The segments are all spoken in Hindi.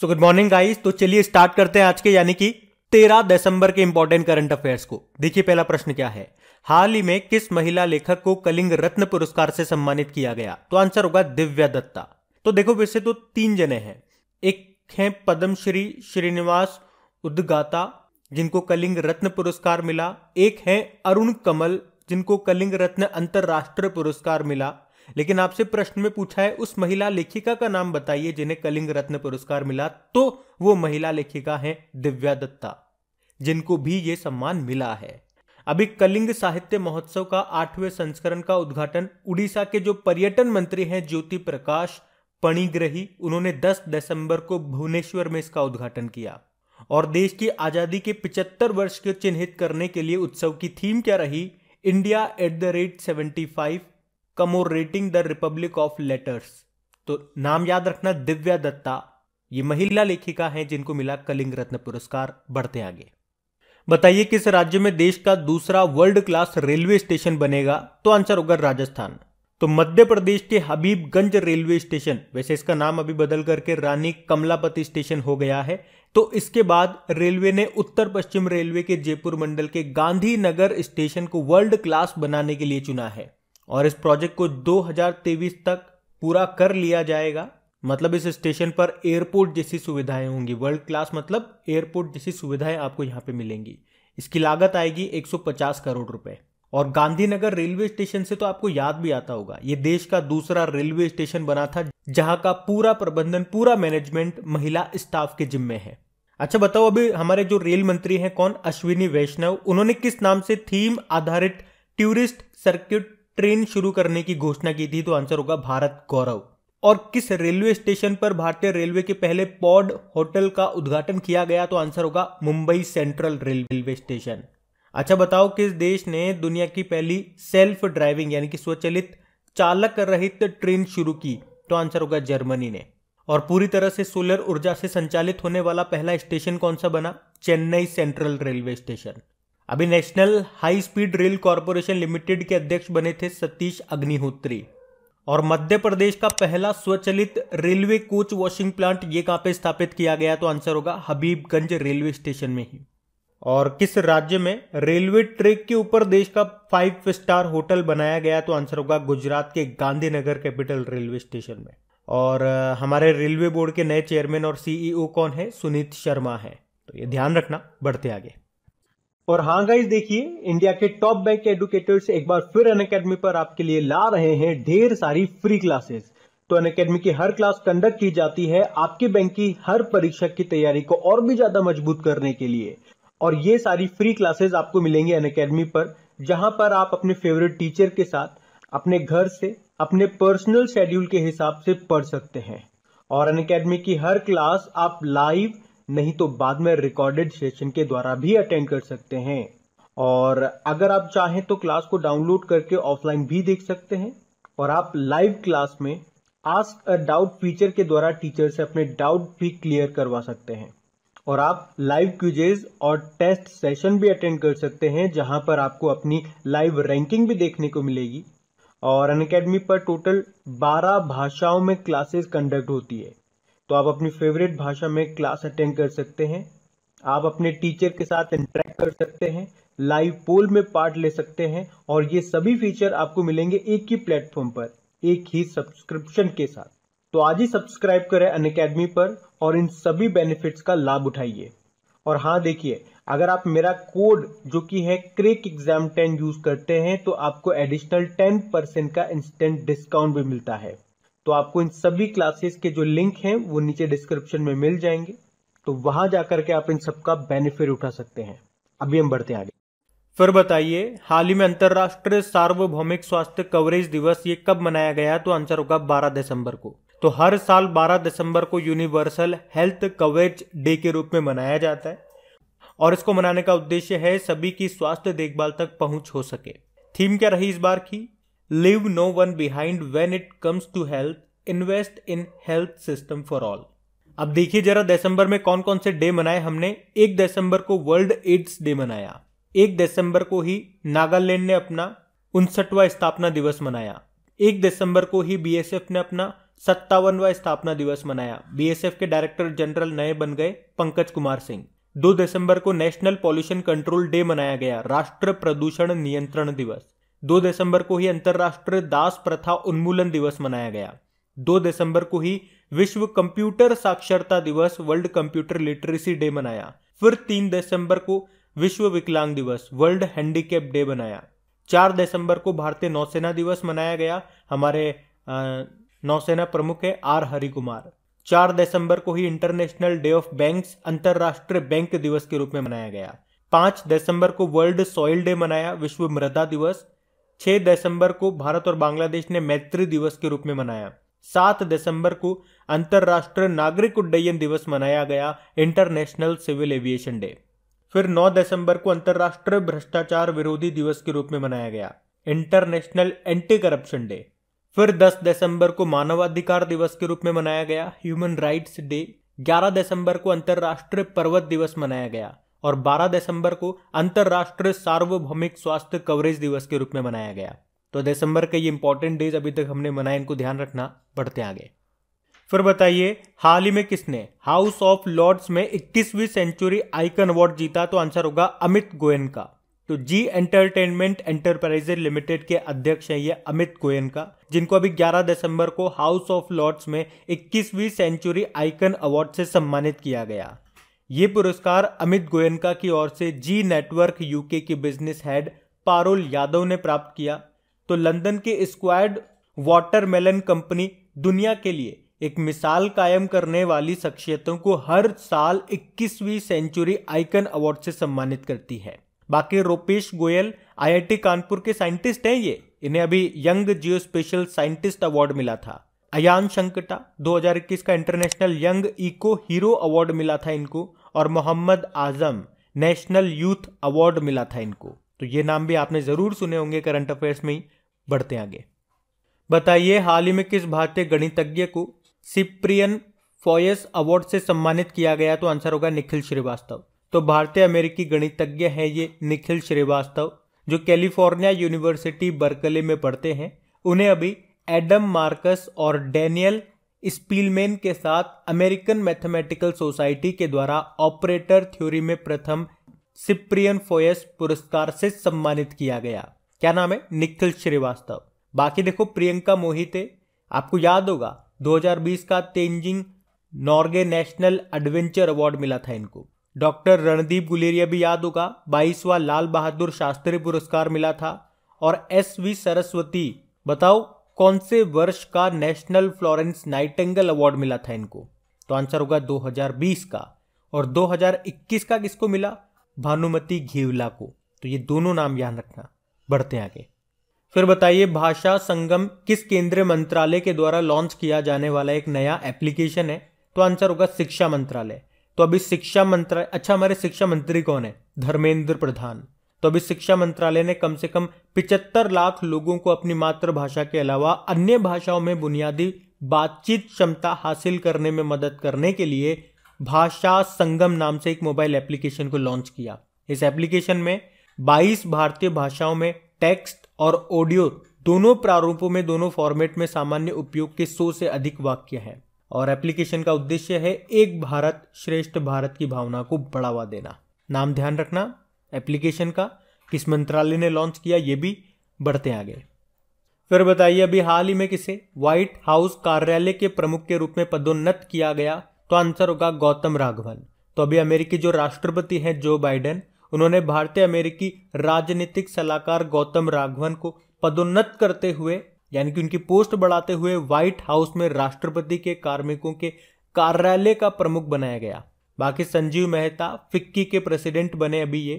सो गुड मॉर्निंग गाइस तो चलिए स्टार्ट करते हैं आज के यानी कि तेरह दिसंबर के इंपॉर्टेंट करंट अफेयर्स को देखिए पहला प्रश्न क्या है हाल ही में किस महिला लेखक को कलिंग रत्न पुरस्कार से सम्मानित किया गया तो आंसर होगा दिव्या दत्ता तो देखो वैसे तो तीन जने हैं एक हैं पद्मश्री श्रीनिवास उद्गाता जिनको कलिंग रत्न पुरस्कार मिला एक है अरुण कमल जिनको कलिंग रत्न अंतर्राष्ट्रीय पुरस्कार मिला लेकिन आपसे प्रश्न में पूछा है उस महिला लेखिका का नाम बताइए जिन्हें कलिंग रत्न पुरस्कार मिला तो वो महिला लेखिका हैं दिव्या दत्ता जिनको भी ये सम्मान मिला है अभी कलिंग साहित्य महोत्सव का आठवें संस्करण का उद्घाटन उड़ीसा के जो पर्यटन मंत्री हैं ज्योति प्रकाश पणिग्रही उन्होंने 10 दिसंबर को भुवनेश्वर में इसका उद्घाटन किया और देश की आजादी के 75 वर्ष को चिन्हित करने के लिए उत्सव की थीम क्या रही India at the rate seventy five commemorating the republic of letters तो नाम याद रखना दिव्या दत्ता ये महिला लेखिका हैं जिनको मिला कलिंग रत्न पुरस्कार बढ़ते आगे बताइए किस राज्य में देश का दूसरा वर्ल्ड क्लास रेलवे स्टेशन बनेगा तो आंसर होगा राजस्थान तो मध्य प्रदेश के हबीबगंज रेलवे स्टेशन वैसे इसका नाम अभी बदल करके रानी कमलापति स्टेशन हो गया है तो इसके बाद रेलवे ने उत्तर पश्चिम रेलवे के जयपुर मंडल के गांधीनगर स्टेशन को वर्ल्ड क्लास बनाने के लिए चुना है और इस प्रोजेक्ट को 2023 तक पूरा कर लिया जाएगा मतलब इस स्टेशन पर एयरपोर्ट जैसी सुविधाएं होंगी वर्ल्ड क्लास मतलब एयरपोर्ट जैसी सुविधाएं आपको यहाँ पे मिलेंगी इसकी लागत आएगी 150 करोड़ रुपए और गांधीनगर रेलवे स्टेशन से तो आपको याद भी आता होगा ये देश का दूसरा रेलवे स्टेशन बना था जहां का पूरा प्रबंधन पूरा मैनेजमेंट महिला स्टाफ के जिम्मे है अच्छा बताओ अभी हमारे जो रेल मंत्री हैं कौन अश्विनी वैष्णव उन्होंने किस नाम से थीम आधारित टूरिस्ट सर्किट ट्रेन शुरू करने की घोषणा की थी तो आंसर होगा भारत गौरव और किस रेलवे स्टेशन पर भारतीय रेलवे के पहले पॉड होटल का उद्घाटन किया गया तो आंसर होगा मुंबई सेंट्रल रेलवे स्टेशन अच्छा बताओ किस देश ने दुनिया की पहली सेल्फ ड्राइविंग यानी कि स्वचलित चालक रहित ट्रेन शुरू की तो आंसर होगा जर्मनी ने और पूरी तरह से सोलर ऊर्जा से संचालित होने वाला पहला स्टेशन कौन सा बना चेन्नई सेंट्रल रेलवे स्टेशन अभी national high speed rail corporation limited के अध्यक्ष बने थे सतीश अग्निहोत्री और मध्य प्रदेश का पहला स्वचलित रेलवे कोच वॉशिंग प्लांट ये कहाँ पे स्थापित किया गया तो आंसर होगा हबीबगंज रेलवे स्टेशन में ही और किस राज्य में रेलवे ट्रैक के ऊपर देश का फाइव स्टार होटल बनाया गया तो आंसर होगा गुजरात के गांधीनगर कैपिटल रेलवे स्टेशन में और हमारे रेलवे बोर्ड के नए चेयरमैन और सीईओ कौन है सुनीत शर्मा है तो ये ध्यान रखना बढ़ते आगे और हाँ गाइज देखिए इंडिया के टॉप बैंक के एडुकेटर्स एक बार फिर अन अकेडमी पर आपके लिए ला रहे हैं ढेर सारी फ्री क्लासेस तो अन अकेडमी की हर क्लास कंडक्ट की जाती है आपके बैंक की हर परीक्षा की तैयारी को और भी ज्यादा मजबूत करने के लिए और ये सारी फ्री क्लासेस आपको मिलेंगे अन अकेडमी पर जहां पर आप अपने फेवरेट टीचर के साथ अपने घर से अपने पर्सनल शेड्यूल के हिसाब से पढ़ सकते हैं और अन अकेडमी की हर क्लास आप लाइव नहीं तो बाद में रिकॉर्डेड सेशन के द्वारा भी अटेंड कर सकते हैं और अगर आप चाहें तो क्लास को डाउनलोड करके ऑफलाइन भी देख सकते हैं और आप लाइव क्लास में आस्क अ डाउट फीचर के द्वारा टीचर से अपने डाउट भी क्लियर करवा सकते हैं और आप लाइव क्यूजेज और टेस्ट सेशन भी अटेंड कर सकते हैं जहां पर आपको अपनी लाइव रैंकिंग भी देखने को मिलेगी और अन पर टोटल 12 भाषाओं में क्लासेस कंडक्ट होती है तो आप अपनी फेवरेट भाषा में क्लास अटेंड कर सकते हैं आप अपने टीचर के साथ इंटरेक्ट कर सकते हैं लाइव पोल में पार्ट ले सकते हैं और ये सभी फीचर आपको मिलेंगे एक ही प्लेटफॉर्म पर एक ही सब्सक्रिप्शन के साथ तो आज ही सब्सक्राइब करें अन अकेडमी पर और इन सभी बेनिफिट्स का लाभ उठाइए और हाँ देखिए अगर आप मेरा कोड जो कि है क्रिक एग्जाम टेन यूज करते हैं तो आपको एडिशनल टेन परसेंट का इंस्टेंट डिस्काउंट भी मिलता है तो आपको इन सभी क्लासेस के जो लिंक हैं वो नीचे डिस्क्रिप्शन में मिल जाएंगे तो वहां जाकर के आप इन सबका बेनिफिट उठा सकते हैं अभी हम बढ़ते हैं आगे फिर बताइए हाल ही में अंतर्राष्ट्रीय सार्वभौमिक स्वास्थ्य कवरेज दिवस ये कब मनाया गया तो आंसर होगा बारह दिसंबर को तो हर साल 12 दिसंबर को यूनिवर्सल हेल्थ कवरेज डे के रूप में मनाया जाता है और इसको मनाने का उद्देश्य है सभी की स्वास्थ्य देखभाल तक पहुंच हो सके थीम क्या रही इस बार की leave no one behind when it comes to health invest in health system for all अब देखिए जरा दिसंबर में कौन कौन से डे मनाए हमने एक दिसंबर को वर्ल्ड एड्स डे मनाया एक दिसंबर को ही नागालैंड ने अपना उनसठवा स्थापना दिवस मनाया एक दिसंबर को ही बीएसएफ ने अपना सत्तावनवा स्थापना दिवस मनाया बीएसएफ के डायरेक्टर जनरल नए बन गए पंकज कुमार सिंह दो दिसंबर को नेशनल पॉल्यूशन कंट्रोल डे मनाया गया राष्ट्र प्रदूषण नियंत्रण दिवस दो दिसंबर को ही अंतर्राष्ट्रीय दास प्रथा उन्मूलन दिवस मनाया गया दो दिसंबर को ही विश्व कंप्यूटर साक्षरता दिवस वर्ल्ड कंप्यूटर लिटरेसी डे मनाया फिर तीन दिसंबर को विश्व विकलांग दिवस वर्ल्ड हैंडीकेप डे मनाया चार दिसंबर को भारतीय नौसेना दिवस मनाया गया हमारे नौसेना प्रमुख है आर हरि कुमार चार दिसंबर को ही इंटरनेशनल डे ऑफ बैंक अंतर्राष्ट्रीय बैंक दिवस के रूप में मनाया गया पांच दिसंबर को वर्ल्ड सॉइल डे मनाया विश्व मृदा दिवस 6 दिसंबर को भारत और बांग्लादेश ने मैत्री दिवस के रूप में मनाया सात दिसंबर को अंतर्राष्ट्रीय नागरिक उड्डयन दिवस मनाया गया इंटरनेशनल सिविल एविएशन डे फिर 9 दिसंबर को अंतर्राष्ट्रीय भ्रष्टाचार विरोधी दिवस के रूप में मनाया गया इंटरनेशनल एंटी करप्शन डे फिर 10 दिसंबर को मानवाधिकार दिवस के रूप में मनाया गया ह्यूमन राइट्स डे 11 दिसंबर को अंतर्राष्ट्रीय पर्वत दिवस मनाया गया और 12 दिसंबर को अंतर्राष्ट्रीय सार्वभौमिक स्वास्थ्य कवरेज दिवस के रूप में मनाया गया तो दिसंबर के ये इंपॉर्टेंट डेज अभी तक हमने मनाए इनको ध्यान रखना बढ़ते आगे फिर बताइए हाल ही में किसने हाउस ऑफ लॉर्ड्स में 21वीं सेंचुरी आइकन अवार्ड जीता तो आंसर होगा अमित गोयन का तो जी एंटरटेनमेंट एंटरप्राइजेज लिमिटेड के अध्यक्ष हैं ये अमित गोयन का जिनको अभी 11 दिसंबर को हाउस ऑफ लॉर्ड्स में 21वीं सेंचुरी आइकन अवार्ड से सम्मानित किया गया ये पुरस्कार अमित गोयनका की ओर से जी नेटवर्क यूके की बिजनेस हेड पारुल यादव ने प्राप्त किया तो लंदन के स्क्वाड वाटरमेलन कंपनी दुनिया के लिए एक मिसाल कायम करने वाली शख्सियतों को हर साल 21वीं सेंचुरी आइकन अवार्ड से सम्मानित करती है बाकी रोपेश गोयल आईआईटी कानपुर के साइंटिस्ट हैं ये इन्हें अभी young geospatial scientist award मिला था अयान शंकटा 2021 का international young eco hero award मिला था इनको और Mohammad Azam national youth award मिला था इनको तो ये नाम भी आपने ज़रूर सुने होंगे करंट अफेयर्स में ही बढ़ते आगे बताइए हाल ही में किस भारतीय गणितज्ञ को सिप्रियन फॉयस अवार्ड से सम्मानित किया गया तो आंसर होगा निखिल श्रीवास्तव तो भारतीय अमेरिकी गणितज्ञ हैं ये निखिल श्रीवास्तव जो कैलिफोर्निया यूनिवर्सिटी बर्कले में पढ़ते हैं उन्हें अभी एडम मार्कस और डेनियल स्पीलमैन के साथ अमेरिकन मैथमेटिकल सोसाइटी के द्वारा ऑपरेटर थ्योरी में प्रथम सिप्रियन फोयस पुरस्कार से सम्मानित किया गया क्या नाम है निखिल श्रीवास्तव बाकी देखो प्रियंका मोहिते आपको याद होगा 2020 का Tenzing Norgay national adventure award मिला था इनको डॉक्टर रणदीप गुलेरिया भी याद होगा बाईसवा लाल बहादुर शास्त्री पुरस्कार मिला था और एस वी सरस्वती बताओ कौन से वर्ष का नेशनल फ्लोरेंस नाइटेंगल अवार्ड मिला था इनको तो आंसर होगा 2020 का और 2021 का किसको मिला भानुमति घेवला को तो ये दोनों नाम ध्यान रखना बढ़ते हैं आगे फिर बताइए भाषा संगम किस केंद्रीय मंत्रालय के द्वारा लॉन्च किया जाने वाला एक नया एप्लीकेशन है तो आंसर होगा शिक्षा मंत्रालय तो अभी शिक्षा मंत्रालय अच्छा हमारे शिक्षा मंत्री कौन है धर्मेंद्र प्रधान तो अभी शिक्षा मंत्रालय ने कम से कम पिचहत्तर लाख लोगों को अपनी मातृभाषा के अलावा अन्य भाषाओं में बुनियादी बातचीत क्षमता हासिल करने में मदद करने के लिए भाषा संगम नाम से एक मोबाइल एप्लीकेशन को लॉन्च किया इस एप्लीकेशन में 22 भारतीय भाषाओं में टेक्स्ट और ऑडियो दोनों प्रारूपों में दोनों फॉर्मेट में सामान्य उपयोग के सौ से अधिक वाक्य हैं और एप्लीकेशन का उद्देश्य है एक भारत श्रेष्ठ भारत की भावना को बढ़ावा देना नाम ध्यान रखना एप्लीकेशन का किस मंत्रालय ने लॉन्च किया ये भी बढ़ते आगे फिर बताइए अभी हाल ही में किसे व्हाइट हाउस कार्यालय के प्रमुख के रूप में पदोन्नत किया गया तो आंसर होगा गौतम राघवन तो अभी अमेरिकी जो राष्ट्रपति हैं जो बाइडेन उन्होंने भारतीय अमेरिकी राजनीतिक सलाहकार गौतम राघवन को पदोन्नत करते हुए यानी कि उनकी पोस्ट बढ़ाते हुए व्हाइट हाउस में राष्ट्रपति के कार्मिकों के कार्यालय का प्रमुख बनाया गया बाकी संजीव मेहता फिक्की के प्रेसिडेंट बने अभी ये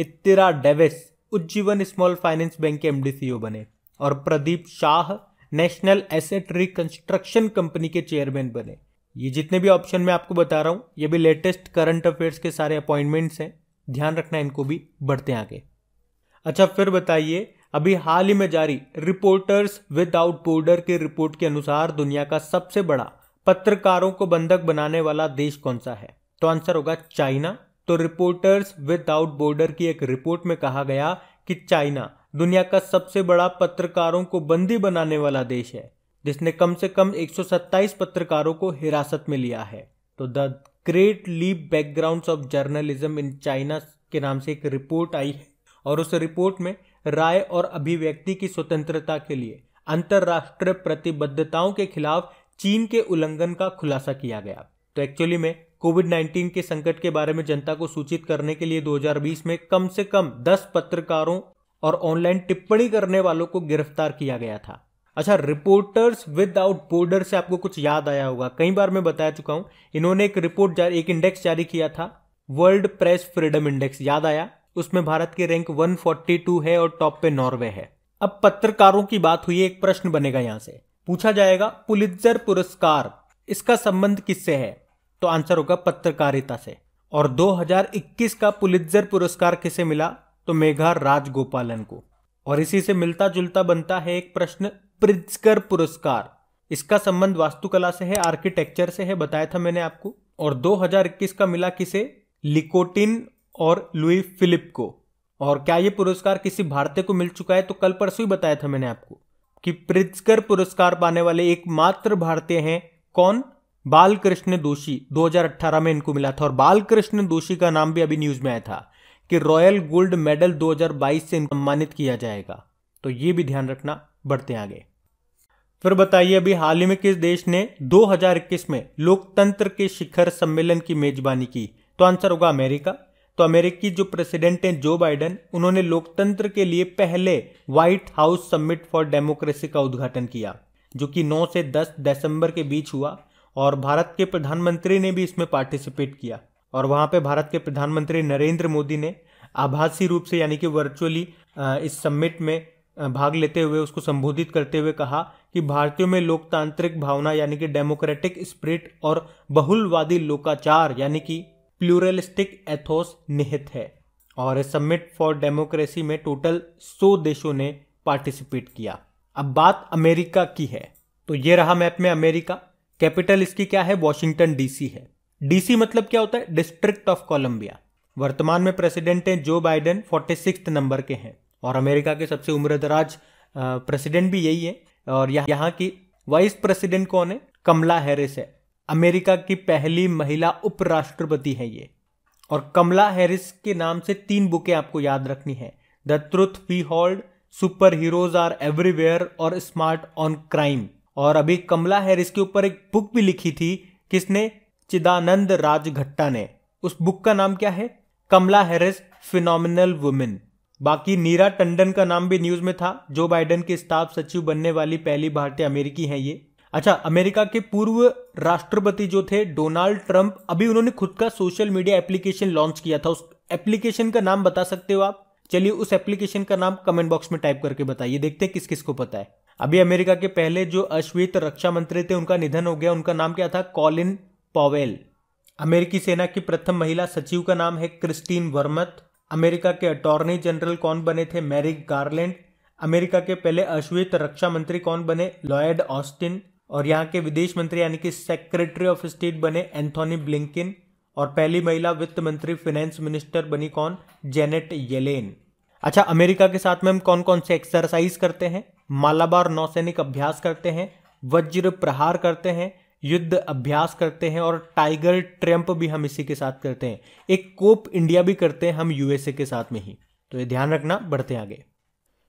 Ittira Davis Ujjivan small finance bank के एमडीसीओ बने और Pradeep Shah national asset reconstruction company के चेयरमैन बने ये जितने भी ऑप्शन मैं आपको बता रहा हूँ ये भी लेटेस्ट करंट अफेयर्स के सारे अपॉइंटमेंट्स हैं ध्यान रखना इनको भी बढ़ते आगे अच्छा फिर बताइए अभी हाल ही में जारी रिपोर्टर्स विदाउट बॉर्डर की रिपोर्ट के अनुसार दुनिया का सबसे बड़ा पत्रकारों को बंधक बनाने वाला देश कौन सा है तो आंसर होगा चाइना तो रिपोर्टर्स विदाउट बॉर्डर की एक रिपोर्ट में कहा गया कि चाइना दुनिया का सबसे बड़ा पत्रकारों को बंदी बनाने वाला देश है जिसने कम से कम 127 पत्रकारों को हिरासत में लिया है तो the great leap background of journalism in China के नाम से एक रिपोर्ट आई है और उस रिपोर्ट में राय और अभिव्यक्ति की स्वतंत्रता के लिए अंतर्राष्ट्रीय प्रतिबद्धताओं के खिलाफ चीन के उल्लंघन का खुलासा किया गया तो एक्चुअली में कोविड 19 के संकट के बारे में जनता को सूचित करने के लिए 2020 में कम से कम 10 पत्रकारों और ऑनलाइन टिप्पणी करने वालों को गिरफ्तार किया गया था अच्छा रिपोर्टर्स विदाउट बॉर्डर से आपको कुछ याद आया होगा कई बार मैं बता चुका हूं इन्होंने एक रिपोर्ट जारी एक इंडेक्स जारी किया था वर्ल्ड प्रेस फ्रीडम इंडेक्स याद आया उसमें भारत की रैंक 142 है और टॉप पे नॉर्वे है अब पत्रकारों की बात हुई एक प्रश्न बनेगा यहां से पूछा जाएगा पुलित्जर पुरस्कार इसका संबंध किससे है तो आंसर होगा पत्रकारिता से और 2021 का पुलित्जर पुरस्कार किसे मिला तो मेघा राजगोपालन को और इसी से मिलता जुलता बनता है एक प्रश्न प्रिजकर पुरस्कार इसका संबंध वास्तुकला से है आर्किटेक्चर से है बताया था मैंने आपको और 2021 का मिला किसे लिकोटिन और लुई फिलिप को और क्या ये पुरस्कार किसी भारतीय को मिल चुका है तो कल परसों ही बताया था मैंने आपको कि प्रिजकर पुरस्कार पाने वाले एकमात्र भारतीय हैं कौन बालकृष्ण दोषी 2018 में इनको मिला था और बालकृष्ण दोषी का नाम भी अभी न्यूज में आया था कि रॉयल गोल्ड मेडल 2022 से इनको सम्मानित किया जाएगा तो ये भी ध्यान रखना बढ़ते आगे फिर बताइए अभी हाल ही में किस देश ने 2021 में लोकतंत्र के शिखर सम्मेलन की मेजबानी की तो आंसर होगा अमेरिका तो अमेरिकी जो प्रेसिडेंट हैं जो बाइडन उन्होंने लोकतंत्र के लिए पहले White House summit for democracy का उद्घाटन किया जो कि 9 से 10 दिसंबर के बीच हुआ और भारत के प्रधानमंत्री ने भी इसमें पार्टिसिपेट किया और वहाँ पे भारत के प्रधानमंत्री नरेंद्र मोदी ने आभासी रूप से यानी कि वर्चुअली इस समिट में भाग लेते हुए उसको संबोधित करते हुए कहा कि भारतीयों में लोकतांत्रिक भावना यानी कि डेमोक्रेटिक स्प्रिट और बहुलवादी लोकाचार यानी कि प्लूरलिस्टिक एथोस निहित है और इस समिट फॉर डेमोक्रेसी में टोटल सौ देशों ने पार्टिसिपेट किया अब बात अमेरिका की है तो ये रहा मैप में अमेरिका कैपिटल इसकी क्या है वॉशिंगटन डीसी है डीसी मतलब क्या होता है डिस्ट्रिक्ट ऑफ कोलंबिया वर्तमान में प्रेसिडेंट हैं जो बाइडेन फोर्टी नंबर के हैं और अमेरिका के सबसे उम्रदराज प्रेसिडेंट भी यही है और यह, यहाँ की वाइस प्रेसिडेंट कौन है कमला हैरिस है अमेरिका की पहली महिला उपराष्ट्रपति है ये और कमला हैरिस के नाम से तीन बुकें आपको याद रखनी है the truth we hold super heroes are everywhere और स्मार्ट ऑन क्राइम और अभी कमला हैरिस के ऊपर एक बुक भी लिखी थी किसने चिदानंद राजघट्टा ने उस बुक का नाम क्या है कमला हैरिस फिनोमिनल वुमेन बाकी नीरा टंडन का नाम भी न्यूज में था जो बाइडेन के स्टाफ सचिव बनने वाली पहली भारतीय अमेरिकी हैं ये अच्छा अमेरिका के पूर्व राष्ट्रपति जो थे डोनाल्ड ट्रंप अभी उन्होंने खुद का सोशल मीडिया एप्लीकेशन लॉन्च किया था उस एप्लीकेशन का नाम बता सकते हो आप चलिए उस एप्लीकेशन का नाम कमेंट बॉक्स में टाइप करके बताइए देखते हैं किस किस को पता है अभी अमेरिका के पहले जो अश्वेत रक्षा मंत्री थे उनका निधन हो गया उनका नाम क्या था कॉलिन पॉवेल अमेरिकी सेना की प्रथम महिला सचिव का नाम है क्रिस्टीन वर्मत अमेरिका के अटॉर्नी जनरल कौन बने थे मैरिक गार्लैंड अमेरिका के पहले अश्वेत रक्षा मंत्री कौन बने लॉयड ऑस्टिन और यहाँ के विदेश मंत्री यानी कि सेक्रेटरी ऑफ स्टेट बने एंथोनी ब्लिंकिन और पहली महिला वित्त मंत्री फाइनेंस मिनिस्टर बनी कौन जेनेट येलेन अच्छा अमेरिका के साथ में हम कौन कौन से एक्सरसाइज करते हैं मालाबार नौसैनिक अभ्यास करते हैं वज्र प्रहार करते हैं युद्ध अभ्यास करते हैं और टाइगर ट्रम्प भी हम इसी के साथ करते हैं एक कोप इंडिया भी करते हैं हम यूएसए के साथ में ही तो ये ध्यान रखना बढ़ते आगे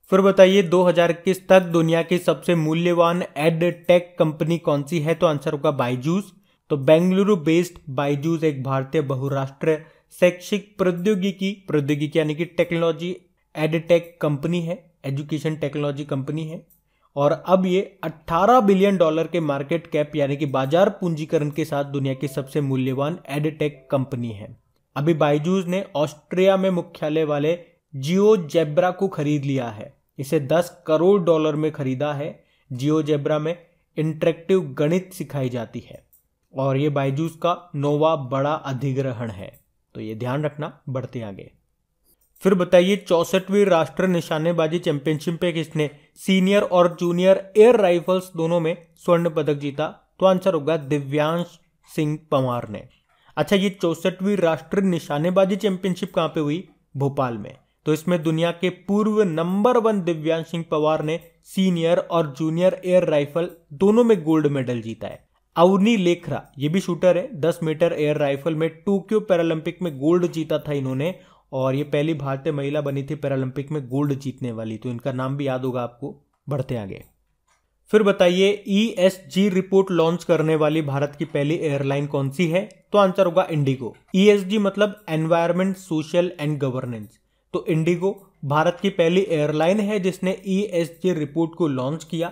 फिर बताइए 2021 तक दुनिया की सबसे मूल्यवान एड टेक कंपनी कौन सी है तो आंसर होगा बाइजूस तो बेंगलुरु बेस्ड बाइजूस एक भारतीय बहुराष्ट्रीय शैक्षिक प्रौद्योगिकी प्रौद्योगिकी यानी कि टेक्नोलॉजी एडटेक कंपनी है एजुकेशन टेक्नोलॉजी कंपनी है और अब ये 18 बिलियन डॉलर के मार्केट कैप यानी कि बाजार पूंजीकरण के साथ दुनिया की सबसे मूल्यवान एडटेक कंपनी है अभी बाइजूज ने ऑस्ट्रिया में मुख्यालय वाले जियो जेब्रा को खरीद लिया है इसे 10 करोड़ डॉलर में खरीदा है जियो जेब्रा में इंटरेक्टिव गणित सिखाई जाती है और ये बाइजूस का नोवा बड़ा अधिग्रहण है तो ये ध्यान रखना बढ़ते आगे फिर बताइए चौसठवीं राष्ट्र निशानेबाजी चैंपियनशिप पे किसने सीनियर और जूनियर एयर राइफल्स दोनों में स्वर्ण पदक जीता तो आंसर होगा दिव्यांश सिंह पंवार ने अच्छा ये चौसठवीं राष्ट्र निशानेबाजी चैंपियनशिप कहाँ पे हुई भोपाल में तो इसमें दुनिया के पूर्व नंबर वन दिव्यांश सिंह पवार ने सीनियर और जूनियर एयर राइफल दोनों में गोल्ड मेडल जीता है अवनी लेखरा ये भी शूटर है 10 मीटर एयर राइफल में टोक्यो पैरालंपिक में गोल्ड जीता था इन्होंने और ये पहली भारतीय महिला बनी थी पैरालंपिक में गोल्ड जीतने वाली तो इनका नाम भी याद होगा आपको बढ़ते आगे फिर बताइए ई रिपोर्ट लॉन्च करने वाली भारत की पहली एयरलाइन कौन सी है तो आंसर होगा इंडिगो ई e मतलब एनवायरमेंट सोशल एंड गवर्नेंस तो इंडिगो भारत की पहली एयरलाइन है जिसने ई e रिपोर्ट को लॉन्च किया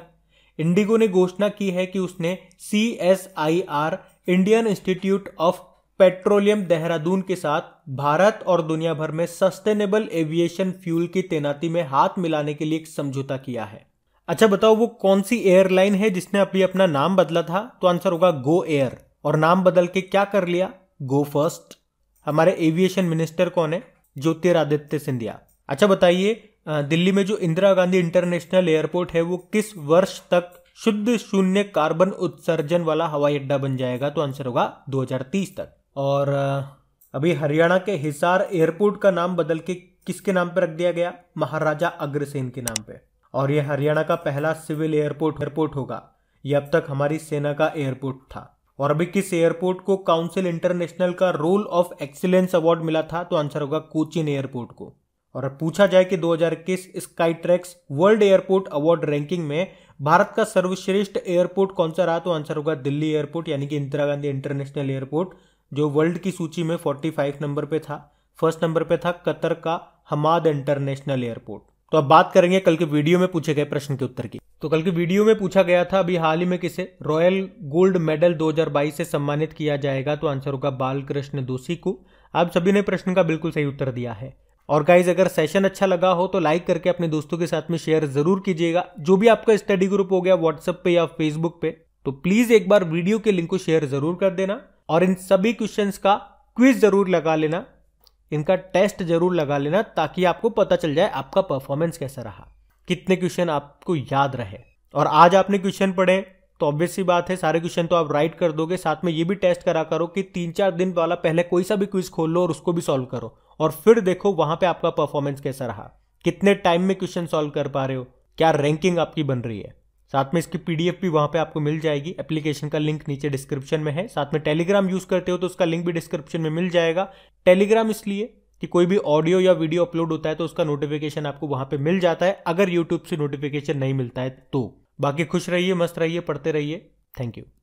इंडिगो ने घोषणा की है कि उसने C S I R Indian institute of petroleum Dehradun के साथ भारत और दुनिया भर में सस्टेनेबल एविएशन फ्यूल की तैनाती में हाथ मिलाने के लिए एक समझौता किया है अच्छा बताओ वो कौन सी एयरलाइन है जिसने अभी अपना नाम बदला था तो आंसर होगा गो एयर और नाम बदल के क्या कर लिया गो फर्स्ट हमारे एविएशन मिनिस्टर कौन है ज्योतिरादित्य सिंधिया अच्छा बताइए दिल्ली में जो इंदिरा गांधी इंटरनेशनल एयरपोर्ट है वो किस वर्ष तक शुद्ध शून्य कार्बन उत्सर्जन वाला हवाई अड्डा बन जाएगा तो आंसर होगा 2030 तक और अभी हरियाणा के हिसार एयरपोर्ट का नाम बदल के किसके नाम पर रख दिया गया महाराजा अग्रसेन के नाम पे और यह हरियाणा का पहला सिविल एयरपोर्ट एयरपोर्ट होगा यह अब तक हमारी सेना का एयरपोर्ट था और अभी किस एयरपोर्ट को काउंसिल इंटरनेशनल का रोल ऑफ एक्सीलेंस अवार्ड मिला था तो आंसर होगा कोचिन एयरपोर्ट को और पूछा जाए कि 2021 Skytrax world airport award ranking में भारत का सर्वश्रेष्ठ एयरपोर्ट कौन सा रहा तो आंसर होगा दिल्ली एयरपोर्ट यानी कि इंदिरा गांधी इंटरनेशनल एयरपोर्ट जो वर्ल्ड की सूची में 45 नंबर पे था फर्स्ट नंबर पे था कतर का हमाद इंटरनेशनल एयरपोर्ट तो अब बात करेंगे कल के वीडियो में पूछे गए प्रश्न के उत्तर की तो कल के वीडियो में पूछा गया था अभी हाल ही में किसे रॉयल गोल्ड मेडल 2022 से सम्मानित किया जाएगा तो आंसर होगा बालकृष्ण दोषी को आप सभी ने प्रश्न का बिल्कुल सही उत्तर दिया है और गाइज अगर सेशन अच्छा लगा हो तो लाइक करके अपने दोस्तों के साथ में शेयर जरूर कीजिएगा जो भी आपका स्टडी ग्रुप हो गया व्हाट्सएप पे या फेसबुक पे तो प्लीज एक बार वीडियो के लिंक को शेयर जरूर कर देना और इन सभी क्वेश्चंस का क्विज जरूर लगा लेना इनका टेस्ट जरूर लगा लेना ताकि आपको पता चल जाए आपका परफॉर्मेंस कैसा रहा कितने क्वेश्चन आपको याद रहे और आज आपने क्वेश्चन पढ़े तो ऑब्वियस सी बात है सारे क्वेश्चन तो आप राइट कर दोगे साथ में ये भी टेस्ट करा करो कि तीन चार दिन वाला पहले कोई सा भी क्विज खोल लो और उसको भी सॉल्व करो और फिर देखो वहां पे आपका परफॉर्मेंस कैसा रहा कितने टाइम में क्वेश्चन सॉल्व कर पा रहे हो क्या रैंकिंग आपकी बन रही है साथ में इसकी पीडीएफ भी वहां पे आपको मिल जाएगी एप्लीकेशन का लिंक नीचे डिस्क्रिप्शन में है साथ में टेलीग्राम यूज़ करते हो तो उसका लिंक भी डिस्क्रिप्शन में मिल जाएगा टेलीग्राम इसलिए कि कोई भी ऑडियो या वीडियो अपलोड होता है तो उसका नोटिफिकेशन आपको वहां पे मिल जाता है अगर यूट्यूब से नोटिफिकेशन नहीं मिलता है तो बाकी खुश रहिए मस्त रहिए पढ़ते रहिए थैंक यू